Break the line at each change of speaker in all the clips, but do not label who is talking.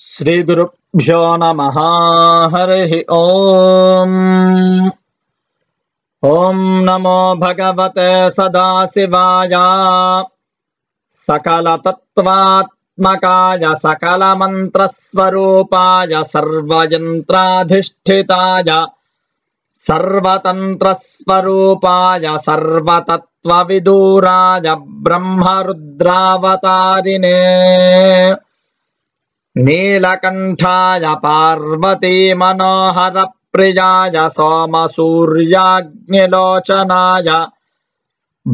श्रीगुरुभ्यो नमः हरिः ओम् ॐ नमो भगवते सदाशिवाय सकलतत्त्वात्मकाय सकलमन्त्रस्वरूपाय सर्वयन्त्राधिष्ठिताय सर्वतन्त्रस्वरूपाय सर्वतत्त्वविदूराय ब्रह्मरुद्रावतारिणे नीलकण्ठाय मनोहरप्रियाय सोमसूर्याग्निलोचनाय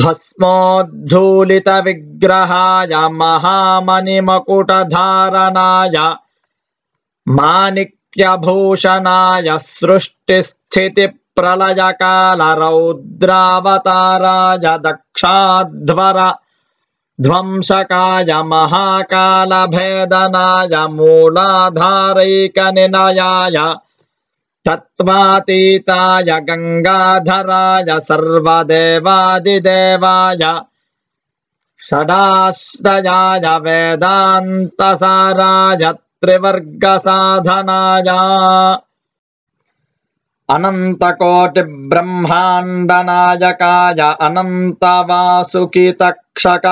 भस्मोद्धूलितविग्रहाय महामणिमकुटधारणाय माणिक्यभूषणाय सृष्टिस्थितिप्रलयकालरौद्रावताराय दक्षाध्वर ध्वंसकाय महाकालभेदनाय मूलाधारैकनिनयाय तत्त्वातीताय गङ्गाधराय सर्वदेवादिदेवाय षडाष्टयाय वेदान्तसाराय त्रिवर्गसाधनाय अनन्तकोटिब्रह्माण्डनायकाय अनन्तवासुकितः क्षक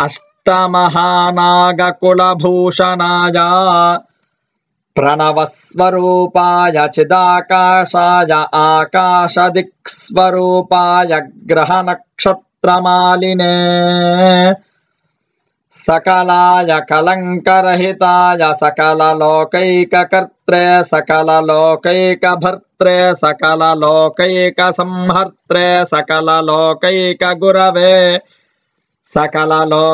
अष्टमहानागकुलभूषणाय प्रणवस्वरूपाय चिदाकाशाय आकाशदिक्स्वरूपाय ग्रहनक्षत्रमालिने सकलाय कलङ्करहिताय सकललोकैककर्त्रे सकललोकैकभर्त्रे सकललोकैकसंहर्त्रे सकललोकैकगुरवे सकललोकैकसाक्षिणे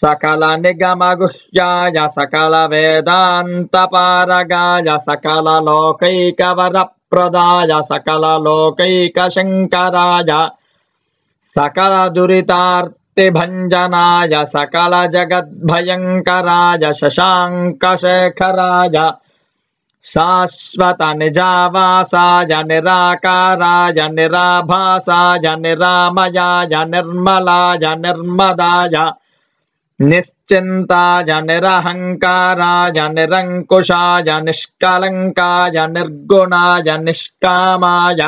सकलनिगमगुह्याय सकलवेदान्तपारगाय सकललोकैकवरप्रदाय सकललोकैकशङ्कराय सकल सकल सकलदुरितार्तिभञ्जनाय शेखराय शाश्वत निजावासाय निराकाराय निराभासाय निरामयाय निर्मलाय निर्मदाय निश्चिताय निरहंकाराय निरंकुशाय निष्कलंकाय निर्गुणाय निष्कामाय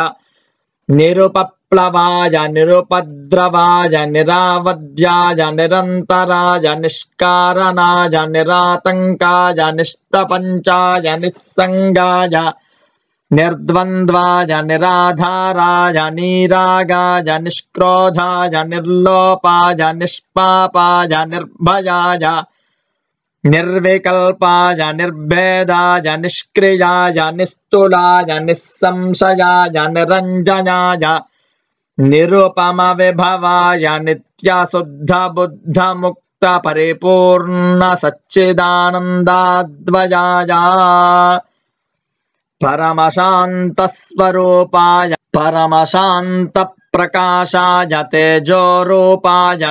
निरुप विप्लवाय निरुपद्रवाय निरावध्याय निरन्तराय निष्कारणाय निरातङ्काय निष्प्रपञ्चाय निस्सङ्गाय निर्द्वन्द्वाय निराधाराय नीरागाय निष्क्रोधाय निर्लोपाय निष्पापाय निरूपमवे भवाय निशुद्ध बुद्ध मुक्त परिपूर्ण परम प्रकाशा परमशान्तस्वरूपाय परमशान्तप्रकाशाय तेजोरूपाय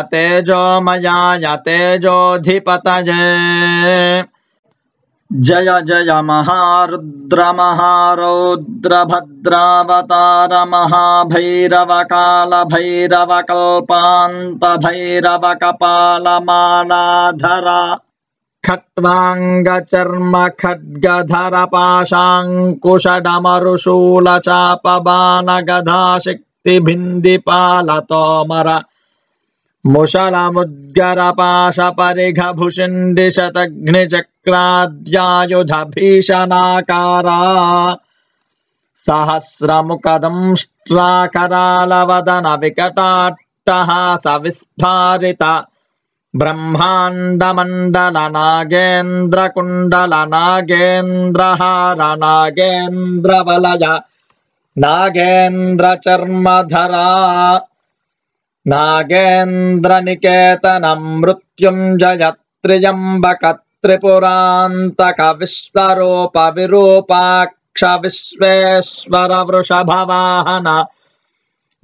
मजा तेजोधिपतये जय जय महार्द्र भद्रावतार महाभैरव काल भैरव कल्पान्त भैरव कपाल मानाधरा खट्वाङ्गचर्म खड्गधर चाप मुषलामुद्गरपाशपरिघभूषिण्डिशतघ्निचक्राद्यायुधभीषणाकारा सहस्रमुखदंष्ट्राकरालवदनविकटाट्टः सविस्फारिता ब्रह्माण्डमण्डलनागेन्द्रकुण्डलनागेन्द्रहारनागेन्द्रवलय नागेन्द्रचर्मधरा नागेन्द्रनिकेतनं मृत्युञ्जयत्रिजम्बकत्रिपुरान्तकविश्वरूपविरूपाक्षविश्वेश्वरवृषभवाहन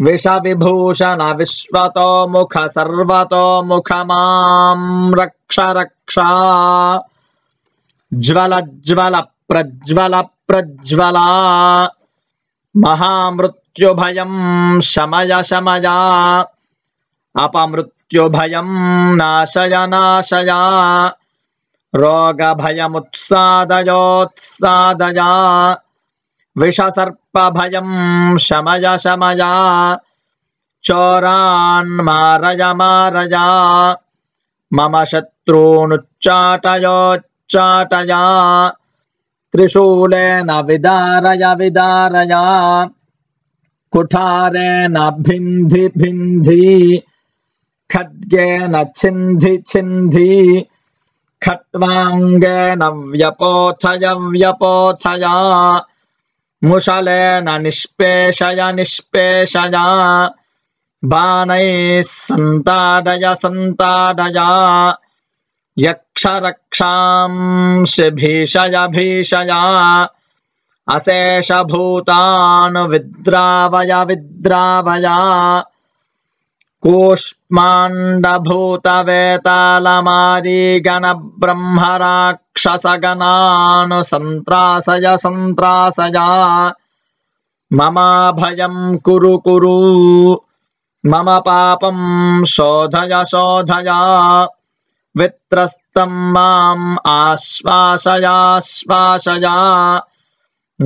विषविभूषण विश्वतो मुख सर्वतो मुख रक्ष रक्षा ज्वलज्ज्वल प्रज्वल प्रज्वला महामृत्युभयं शमय शमया अपमृत्युभय नाशय नाशया रोग विषसर्प भय शमय शमया चोरान्मारय मारया मम शत्रूनुच्चाटयोच्चाटया त्रिशूलेन विदारय विदारया कुठारेण भिन्धि भिन्धि खड्गेन छिन्धि छिन्धि खट्वाङ्गेन व्यपोथय व्यपोथय मुशलेन निष्पेषय निष्पेषया बाणैः सन्ताडय सन्ताडया यक्षरक्षांसि भीषय अशेषभूतान् विद्रावय विद्रावया कूष्माण्डभूतवेतालमारीगणब्रह्मराक्षसगणान् सन्त्रासय सन्त्रासया ममाभयं कुरु कुरु मम पापं शोधय शोधया वित्रस्तं माम् आश्वासयाश्वासय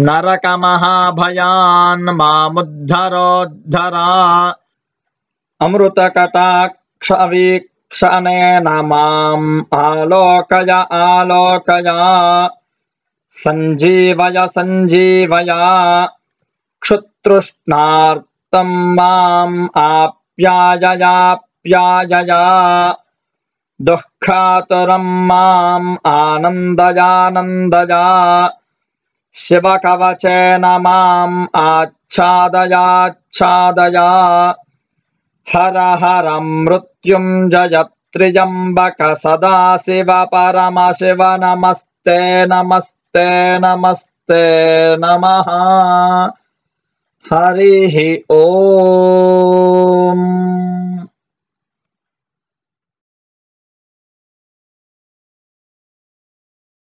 नरकमहाभयान् मामुद्धरोद्धरा अमृतकटाक्षवीक्षणेन माम् आलोकय आलोकया सञ्जीवय सञ्जीवय क्षुतृष्णार्तम् माम् आप्याययाप्याय दुःखातुरम् माम् आनन्दयानन्दय शिवकवचेन माम् आच्छादयाच्छादया हर हर मृत्युञ्जयत्रिजम्बक सदा शिव परम शिव नमस्ते नमस्ते नमस्ते नम हरिः ओम्